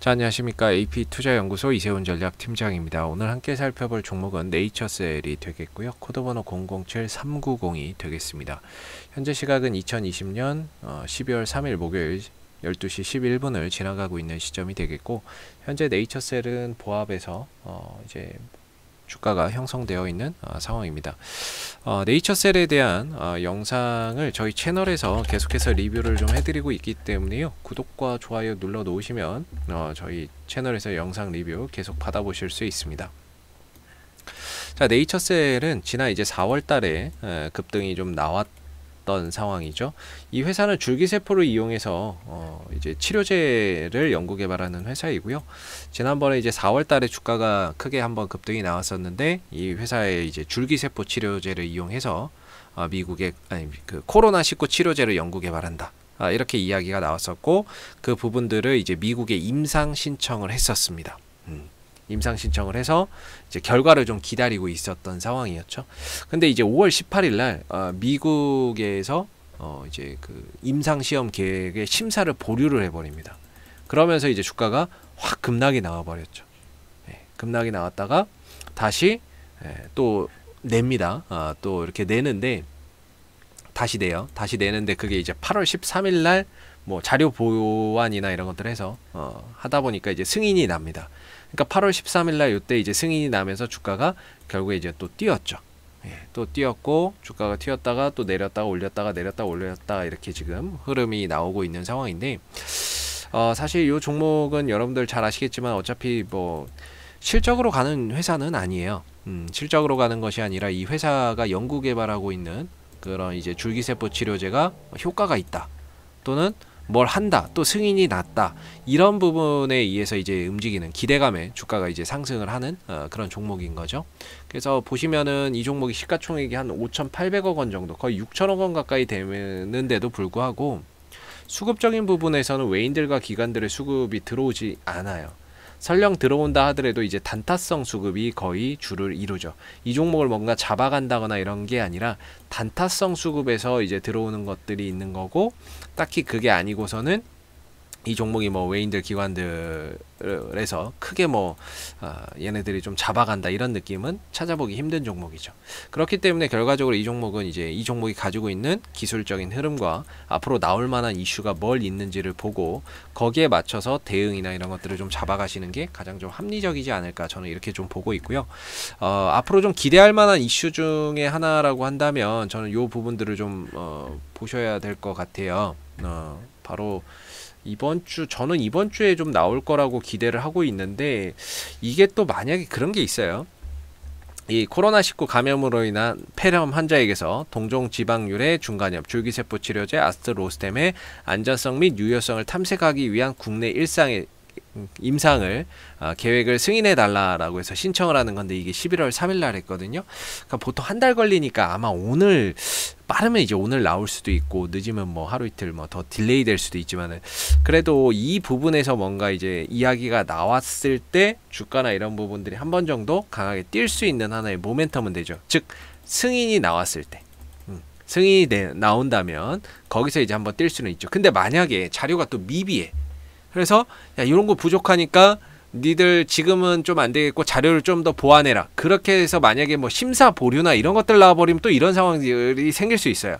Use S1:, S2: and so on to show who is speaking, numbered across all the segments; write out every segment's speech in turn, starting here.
S1: 자, 안녕하십니까. AP투자연구소 이세훈 전략팀장입니다. 오늘 함께 살펴볼 종목은 네이처셀이 되겠고요. 코드번호 007390이 되겠습니다. 현재 시각은 2020년 12월 3일 목요일 12시 11분을 지나가고 있는 시점이 되겠고 현재 네이처셀은 보합에서 어 이제 주가가 형성되어 있는 어, 상황입니다. 어, 네이처셀에 대한 어, 영상을 저희 채널에서 계속해서 리뷰를 좀 해드리고 있기 때문에요. 구독과 좋아요 눌러 놓으시면 저희 채널에서 영상 리뷰 계속 받아보실 수 있습니다. 자, 네이처셀은 지난 이제 4월 달에 급등이 좀 나왔 있었던 상황이죠. 이 회사는 줄기세포를 이용해서 어 이제 치료제를 연구 개발하는 회사이고요. 지난번에 이제 4월 달에 주가가 크게 한번 급등이 나왔었는데 이 회사의 이제 줄기세포 치료제를 이용해서 어 아, 미국의 아니 그 코로나 19 치료제를 연구 개발한다. 아 이렇게 이야기가 나왔었고 그 부분들을 이제 미국에 임상 신청을 했었습니다. 음. 임상 신청을 해서 이제 결과를 좀 기다리고 있었던 상황이었죠. 근데 이제 5월 18일 날 어, 미국에서 어 이제 그 임상 시험 계획의 심사를 보류를 해버립니다. 그러면서 이제 주가가 확 급락이 나와버렸죠. 예, 급락이 나왔다가 다시 예, 또 냅니다. 아, 또 이렇게 내는데 다시 내요. 다시 내는데 그게 이제 8월 13일 날 뭐 자료 보완이나 이런 것들 해서 어, 하다 보니까 이제 승인이 납니다. 그러니까 8월 13일 날 이때 이제 승인이 나면서 주가가 결국에 이제 또 뛰었죠. 예, 또 뛰었고 주가가 튀었다가 또 내렸다가 올렸다가 내렸다가 올렸다가 이렇게 지금 흐름이 나오고 있는 상황인데 어, 사실 이 종목은 여러분들 잘 아시겠지만 어차피 뭐 실적으로 가는 회사는 아니에요. 음, 실적으로 가는 것이 아니라 이 회사가 연구 개발하고 있는 그런 이제 줄기세포 치료제가 효과가 있다 또는 뭘 한다 또 승인이 났다 이런 부분에 의해서 이제 움직이는 기대감에 주가가 이제 상승을 하는 어, 그런 종목인 거죠. 그래서 보시면은 이 종목이 시가총액이 한 5,800억 원 정도 거의 6천억 원 가까이 되는데도 불구하고 수급적인 부분에서는 외인들과 기관들의 수급이 들어오지 않아요. 설령 들어온다 하더라도 이제 단타성 수급이 거의 주를 이루죠. 이 종목을 뭔가 잡아간다거나 이런 게 아니라 단타성 수급에서 이제 들어오는 것들이 있는 거고 딱히 그게 아니고서는 이 종목이 뭐 외인들 기관들에서 크게 뭐 어, 얘네들이 좀 잡아간다 이런 느낌은 찾아보기 힘든 종목이죠. 그렇기 때문에 결과적으로 이 종목은 이제 이 종목이 가지고 있는 기술적인 흐름과 앞으로 나올 만한 이슈가 뭘 있는지를 보고 거기에 맞춰서 대응이나 이런 것들을 좀 잡아가시는 게 가장 좀 합리적이지 않을까 저는 이렇게 좀 보고 있고요. 어, 앞으로 좀 기대할 만한 이슈 중에 하나라고 한다면 저는 요 부분들을 좀 어, 보셔야 될 것 같아요. 어, 바로 이번 주 저는 이번 주에 좀 나올 거라고 기대를 하고 있는데 이게 또 만약에 그런 게 있어요. 이 코로나19 감염으로 인한 폐렴 환자에게서 동종 지방률의 중간염 줄기세포 치료제 아스트로스템의 안전성 및 유효성을 탐색하기 위한 국내 일상의 임상을 어, 계획을 승인해 달라라고 해서 신청을 하는 건데 이게 11월 3일 날 했거든요. 그러니까 보통 한 달 걸리니까 아마 오늘 빠르면 이제 오늘 나올 수도 있고 늦으면 뭐 하루 이틀 뭐 더 딜레이 될 수도 있지만은 그래도 이 부분에서 뭔가 이제 이야기가 나왔을 때 주가나 이런 부분들이 한 번 정도 강하게 뛸 수 있는 하나의 모멘텀은 되죠. 즉 승인이 나왔을 때. 음, 승인이 나온다면 거기서 이제 한번 뛸 수는 있죠. 근데 만약에 자료가 또 미비해. 그래서 야, 이런 거 부족하니까 니들 지금은 좀 안 되겠고 자료를 좀 더 보완해라. 그렇게 해서 만약에 뭐 심사 보류나 이런 것들 나와버리면 또 이런 상황들이 생길 수 있어요.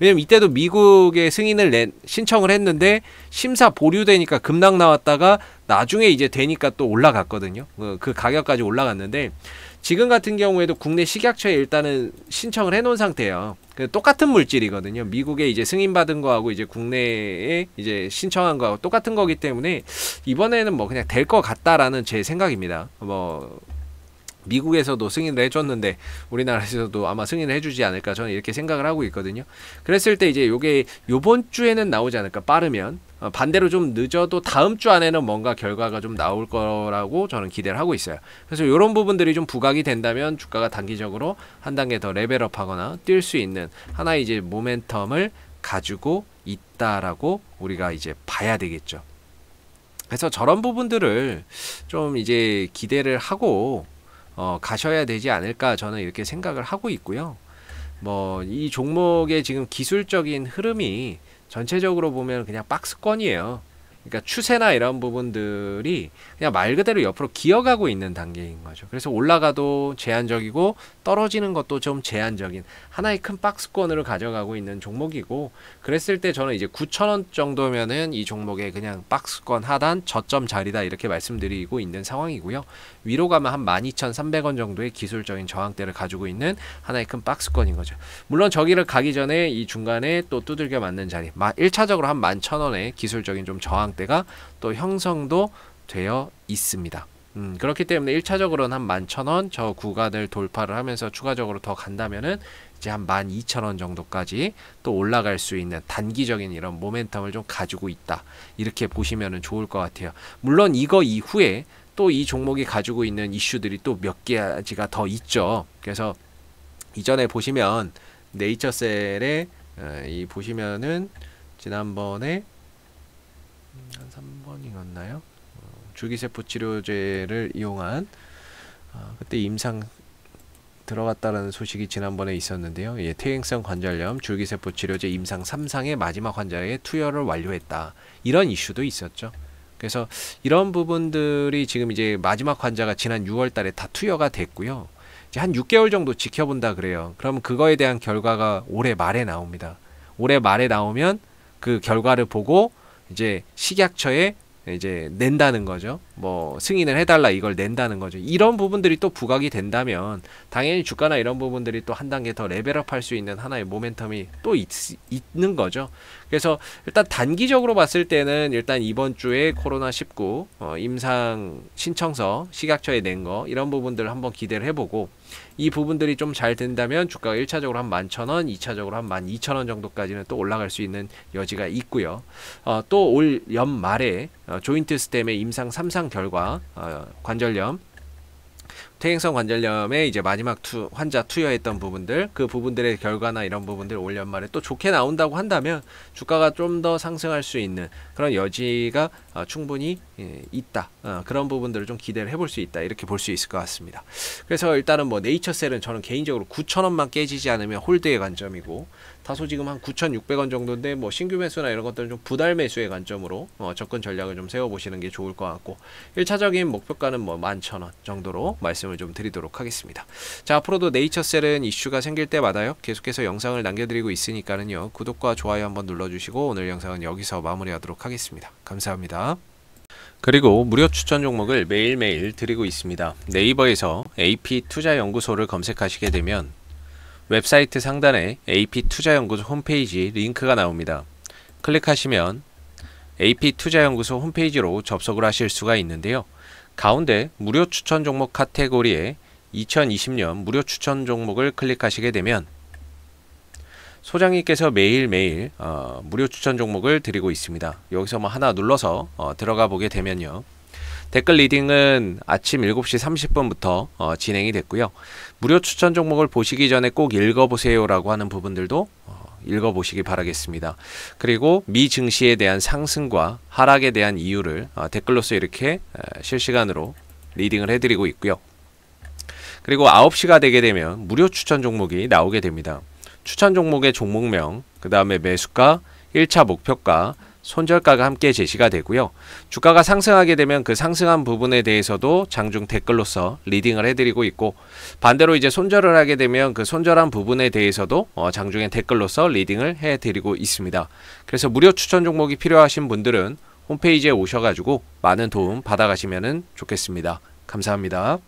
S1: 왜냐면 이때도 미국의 승인을 낸, 신청을 했는데 심사 보류되니까 급락 나왔다가 나중에 이제 되니까 또 올라갔거든요. 그, 그 가격까지 올라갔는데 지금 같은 경우에도 국내 식약처에 일단은 신청을 해놓은 상태예요. 그 똑같은 물질이거든요. 미국에 이제 승인받은 거하고 이제 국내에 이제 신청한 거하고 똑같은 거기 때문에 이번에는 뭐 그냥 될 것 같다라는 제 생각입니다. 뭐 미국에서도 승인을 해줬는데 우리나라에서도 아마 승인을 해주지 않을까 저는 이렇게 생각을 하고 있거든요. 그랬을 때 이제 요게 요번 주에는 나오지 않을까 빠르면 어, 반대로 좀 늦어도 다음 주 안에는 뭔가 결과가 좀 나올 거라고 저는 기대를 하고 있어요. 그래서 요런 부분들이 좀 부각이 된다면 주가가 단기적으로 한 단계 더 레벨업하거나 뛸 수 있는 하나의 이제 모멘텀을 가지고 있다라고 우리가 이제 봐야 되겠죠. 그래서 저런 부분들을 좀 이제 기대를 하고 어, 가셔야 되지 않을까 저는 이렇게 생각을 하고 있고요. 뭐 이 종목의 지금 기술적인 흐름이 전체적으로 보면 그냥 박스권이에요. 그러니까 추세나 이런 부분들이 그냥 말 그대로 옆으로 기어가고 있는 단계인 거죠. 그래서 올라가도 제한적이고 떨어지는 것도 좀 제한적인 하나의 큰 박스권으로 가져가고 있는 종목이고 그랬을 때 저는 이제 9천원 정도면은 이 종목의 그냥 박스권 하단 저점 자리다 이렇게 말씀드리고 있는 상황이고요. 위로 가면 한 12,300원 정도의 기술적인 저항대를 가지고 있는 하나의 큰 박스권인 거죠. 물론 저기를 가기 전에 이 중간에 또 두들겨 맞는 자리 1차적으로 한 11,000원의 기술적인 좀 저항 상태가 또 형성도 되어 있습니다. 음, 그렇기 때문에 1차적으로는 한 11,000원 저 구간을 돌파를 하면서 추가적으로 더 간다면은 이제 한 12,000원 정도까지 또 올라갈 수 있는 단기적인 이런 모멘텀을 좀 가지고 있다. 이렇게 보시면은 좋을 것 같아요. 물론 이거 이후에 또 이 종목이 가지고 있는 이슈들이 또몇가가더 있죠. 그래서 이전에 보시면 네이처셀에 어, 이 보시면은 지난번에 음, 한 3번이었나요? 줄기세포 어, 치료제를 이용한 어, 그때 임상 들어갔다는 소식이 지난번에 있었는데요. 예, 퇴행성 관절염 줄기세포 치료제 임상 3상의 마지막 환자의 투여를 완료했다. 이런 이슈도 있었죠. 그래서 이런 부분들이 지금 이제 마지막 환자가 지난 6월 달에 다 투여가 됐고요. 이제 한 6개월 정도 지켜본다 그래요. 그럼 그거에 대한 결과가 올해 말에 나옵니다. 올해 말에 나오면 그 결과를 보고 이제 식약처에 이제 낸다는 거죠. 뭐 승인을 해달라 이걸 낸다는 거죠. 이런 부분들이 또 부각이 된다면 당연히 주가나 이런 부분들이 또 한 단계 더 레벨업할 수 있는 하나의 모멘텀이 또 있, 는 거죠. 그래서 일단 단기적으로 봤을 때는 일단 이번 주에 코로나 19 어, 임상 신청서 시각처에 낸 거 이런 부분들 한번 기대를 해보고 이 부분들이 좀 잘 된다면 주가가 1차적으로 한 11,000원, 2차적으로 한 12,000원 정도까지는 또 올라갈 수 있는 여지가 있고요. 어, 또 올 연말에 어, 조인트 스템의 임상 3상 임상 결과 어, 관절염 퇴행성 관절염의 이제 마지막 투, 환자 투여했던 부분들 그 부분들의 결과나 이런 부분들 올 연말에 또 좋게 나온다고 한다면 주가가 좀 더 상승할 수 있는 그런 여지가 어, 충분히 예, 있다 어, 그런 부분들을 좀 기대를 해볼 수 있다 이렇게 볼 수 있을 것 같습니다 그래서 일단은 뭐 네이처셀은 저는 개인적으로 9천원만 깨지지 않으면 홀드의 관점이고 다소 지금 한 9,600원 정도인데 뭐 신규 매수나 이런 것들은 좀 부달 매수의 관점으로 어, 접근 전략을 좀 세워보시는 게 좋을 것 같고 1차적인 목표가는 뭐 11,000원 정도로 말씀을 좀 드리도록 하겠습니다. 자 앞으로도 네이처셀은 이슈가 생길 때마다요 계속해서 영상을 남겨드리고 있으니까는요 구독과 좋아요 한번 눌러주시고 오늘 영상은 여기서 마무리하도록 하겠습니다. 감사합니다. 그리고 무료 추천 종목을 매일매일 드리고 있습니다. 네이버에서 AP 투자연구소를 검색하시게 되면 웹사이트 상단에 AP투자연구소 홈페이지 링크가 나옵니다. 클릭하시면 AP투자연구소 홈페이지로 접속을 하실 수가 있는데요. 가운데 무료 추천 종목 카테고리에 2020년 무료 추천 종목을 클릭하시게 되면 소장님께서 매일매일 어, 무료 추천 종목을 드리고 있습니다. 여기서 뭐 하나 눌러서 어, 들어가 보게 되면요. 댓글 리딩은 아침 7시 30분부터 어, 진행이 됐고요. 무료 추천 종목을 보시기 전에 꼭 읽어보세요라고 하는 부분들도 어, 읽어보시기 바라겠습니다. 그리고 미 증시에 대한 상승과 하락에 대한 이유를 어, 댓글로써 이렇게 어, 실시간으로 리딩을 해드리고 있고요. 그리고 9시가 되게 되면 무료 추천 종목이 나오게 됩니다. 추천 종목의 종목명, 그 다음에 매수가, 1차 목표가, 손절가가 함께 제시가 되고요. 주가가 상승하게 되면 그 상승한 부분에 대해서도 장중 댓글로서 리딩을 해드리고 있고 반대로 이제 손절을 하게 되면 그 손절한 부분에 대해서도 어 장중에 댓글로서 리딩을 해드리고 있습니다. 그래서 무료 추천 종목이 필요하신 분들은 홈페이지에 오셔가지고 많은 도움 받아가시면 좋겠습니다. 감사합니다.